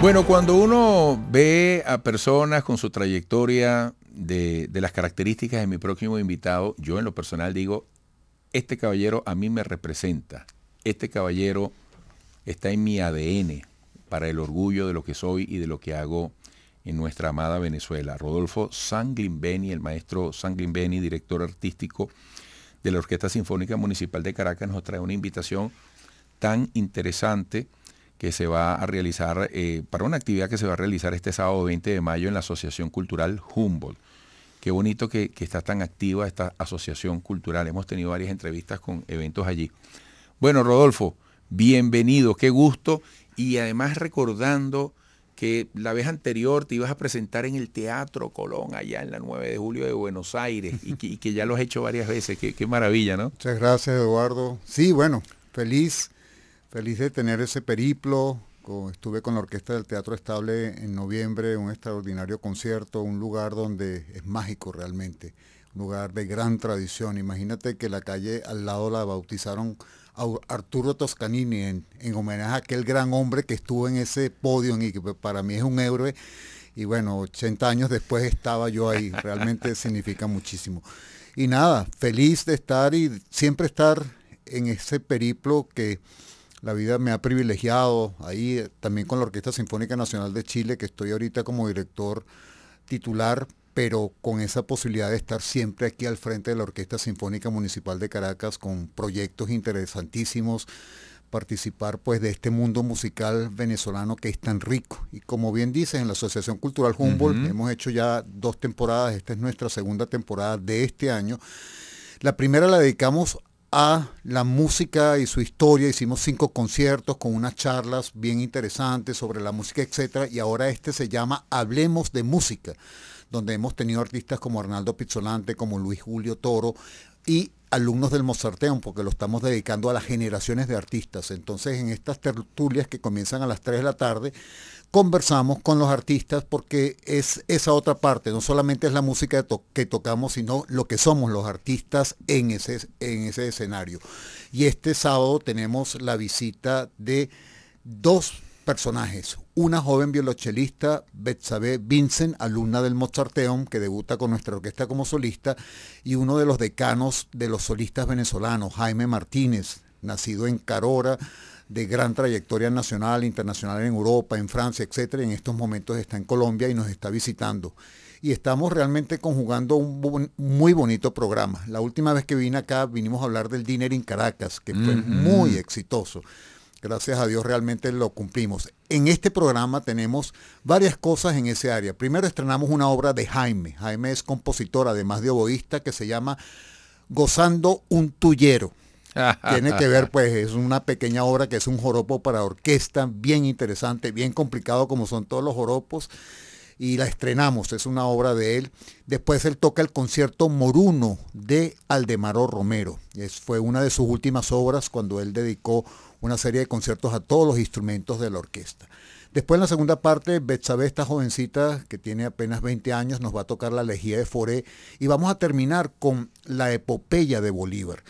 Bueno, cuando uno ve a personas con su trayectoria de, las características de mi próximo invitado, yo en lo personal digo, este caballero a mí me representa, este caballero está en mi ADN para el orgullo de lo que soy y de lo que hago en nuestra amada Venezuela. Rodolfo Sanglimbeni, el maestro Sanglimbeni, director artístico de la Orquesta Sinfónica Municipal de Caracas, nos trae una invitación tan interesante que se va a realizar, eh, para una actividad que se va a realizar este sábado 20 de mayo en la Asociación Cultural Humboldt. Qué bonito que, que está tan activa esta asociación cultural. Hemos tenido varias entrevistas con eventos allí. Bueno, Rodolfo, bienvenido, qué gusto. Y además recordando que la vez anterior te ibas a presentar en el Teatro Colón, allá en la 9 de julio de Buenos Aires, y que, ya lo has hecho varias veces. qué, maravilla, ¿no? Muchas gracias, Eduardo. Sí, bueno, feliz Feliz de tener ese periplo. Estuve con la orquesta del Teatro Estable en noviembre, un extraordinario concierto, un lugar donde es mágico realmente, un lugar de gran tradición. Imagínate que la calle al lado la bautizaron Arturo Toscanini en, en homenaje a aquel gran hombre que estuvo en ese podio y que para mí es un héroe. Y bueno, 80 años después estaba yo ahí, realmente significa muchísimo. Y nada, feliz de estar y siempre estar en ese periplo que la vida me ha privilegiado ahí, también con la Orquesta Sinfónica Nacional de Chile, que estoy ahorita como director titular, pero con esa posibilidad de estar siempre aquí al frente de la Orquesta Sinfónica Municipal de Caracas con proyectos interesantísimos, participar pues de este mundo musical venezolano que es tan rico. Y como bien dices, en la Asociación Cultural Humboldt hemos hecho ya dos temporadas, esta es nuestra segunda temporada de este año. La primera la dedicamos a la música y su historia. Hicimos cinco conciertos con unas charlas bien interesantes sobre la música, etcétera. Y ahora este se llama Hablemos de Música, donde hemos tenido artistas como Arnaldo Pizzolante, como Luis Julio Toro y alumnos del Mozarteum, porque lo estamos dedicando a las generaciones de artistas. Entonces, en estas tertulias que comienzan a las 3 de la tarde, conversamos con los artistas porque es esa otra parte, no solamente es la música que tocamos, sino lo que somos los artistas en ese, escenario. Y este sábado tenemos la visita de dos personajes. Una joven violonchelista, Betsabe Vincent, alumna del Mozarteum, que debuta con nuestra orquesta como solista, y uno de los decanos de los solistas venezolanos, Jaime Martínez, nacido en Carora, de gran trayectoria nacional, internacional en Europa, en Francia, etcétera, en estos momentos está en Colombia y nos está visitando. Y estamos realmente conjugando un muy bonito programa. La última vez que vine acá vinimos a hablar del Dinner en Caracas, que fue muy exitoso. Gracias a Dios realmente lo cumplimos. En este programa tenemos varias cosas en ese área. Primero estrenamos una obra de Jaime. Jaime es compositor, además de oboísta, que se llama Gozando un Tullero. Tiene que ver, pues, es una pequeña obra que es un joropo para orquesta, bien interesante, bien complicado como son todos los joropos, y la estrenamos, es una obra de él. Después él toca el concierto Moruno de Aldemaro Romero. Es, fue una de sus últimas obras cuando él dedicó una serie de conciertos a todos los instrumentos de la orquesta. Después en la segunda parte, Betsabe, esta jovencita que tiene apenas 20 años, nos va a tocar la Legía de Foré y vamos a terminar con la epopeya de Bolívar.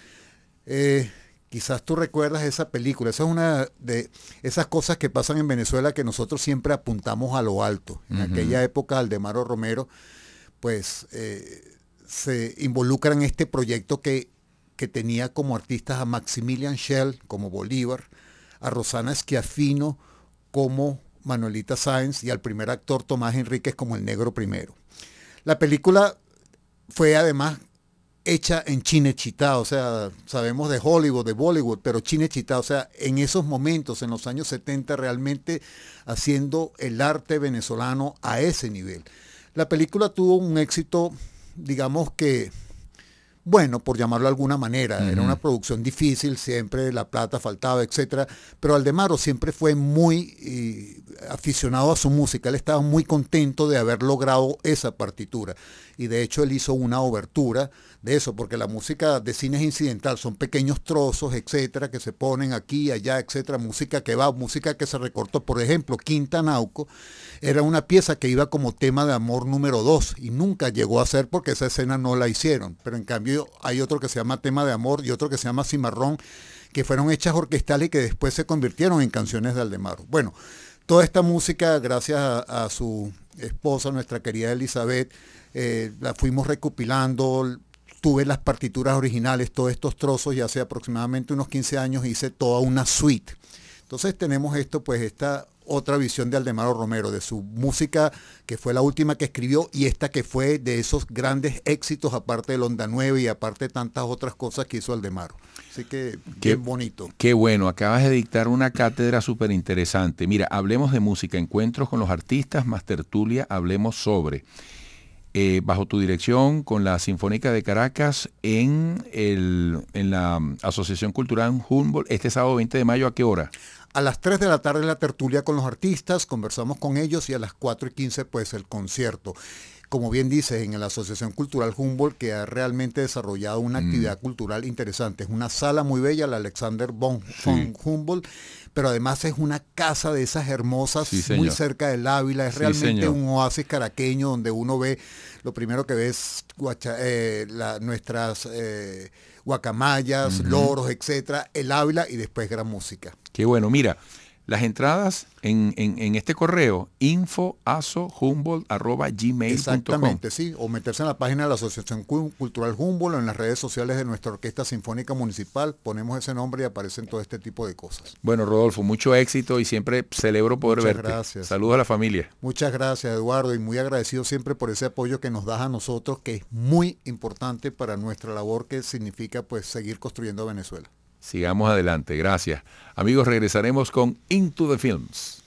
Eh, quizás tú recuerdas esa película. Esa es una de esas cosas que pasan en Venezuela que nosotros siempre apuntamos a lo alto. En aquella época, Aldemaro Romero, pues eh, se involucra en este proyecto que, tenía como artistas a Maximilian Schell como Bolívar, a Rosana Schiaffino como Manuelita Sáenz y al primer actor Tomás Enríquez como el negro primero. La película fue además hecha en Chinechita, o sea, sabemos de Hollywood, de Bollywood, pero Chinechita, o sea, en esos momentos, en los años 70, realmente haciendo el arte venezolano a ese nivel. La película tuvo un éxito, digamos que bueno, por llamarlo de alguna manera. Era una producción difícil, siempre la plata faltaba, etc. Pero Aldemaro siempre fue muy eh, aficionado a su música. Él estaba muy contento de haber logrado esa partitura. Y de hecho él hizo una obertura de eso, porque la música de cine es incidental, son pequeños trozos, etcétera, que se ponen aquí, allá, etcétera. Música que va, música que se recortó. Por ejemplo, Quinta Nauco era una pieza que iba como tema de amor número dos. y nunca llegó a ser porque esa escena no la hicieron. Pero en cambio hay otro que se llama Tema de Amor y otro que se llama Cimarrón, que fueron hechas orquestales y que después se convirtieron en canciones de Aldemaro. Bueno, toda esta música, gracias a, su esposa, nuestra querida Elizabeth, eh, la fuimos recopilando, tuve las partituras originales, todos estos trozos, y hace aproximadamente unos 15 años hice toda una suite. Entonces tenemos esto, pues esta otra visión de Aldemaro Romero, de su música que fue la última que escribió y esta que fue de esos grandes éxitos, aparte del Onda 9 y aparte de tantas otras cosas que hizo Aldemaro. Así que qué bien bonito. Qué bueno, acabas de dictar una cátedra súper interesante. Mira, hablemos de música, encuentros con los artistas, más tertulia, hablemos sobre. Eh, bajo tu dirección con la Sinfónica de Caracas en, el, en la um, Asociación Cultural Humboldt este sábado 20 de mayo, ¿a qué hora? A las 3 de la tarde la tertulia con los artistas, conversamos con ellos y a las 4 y 15 pues el concierto como bien dices, en la Asociación Cultural Humboldt, que ha realmente desarrollado una mm. actividad cultural interesante. Es una sala muy bella, la Alexander von, Humboldt, pero además es una casa de esas hermosas, muy cerca del Ávila. Es realmente un oasis caraqueño donde uno ve, lo primero que ve es eh, nuestras... Eh, guacamayas, loros, etcétera, el Ávila y después gran música. Qué bueno, mira, las entradas en, en, este correo, infoasohumboldt.com Exactamente, sí, o meterse en la página de la Asociación Cultural Humboldt o en las redes sociales de nuestra Orquesta Sinfónica Municipal, ponemos ese nombre y aparecen todo este tipo de cosas. Bueno, Rodolfo, mucho éxito y siempre celebro poder Muchas gracias. Saludos a la familia. Muchas gracias, Eduardo, y muy agradecido siempre por ese apoyo que nos das a nosotros, que es muy importante para nuestra labor que significa pues seguir construyendo Venezuela. Sigamos adelante, gracias. Amigos, regresaremos con Into the Films.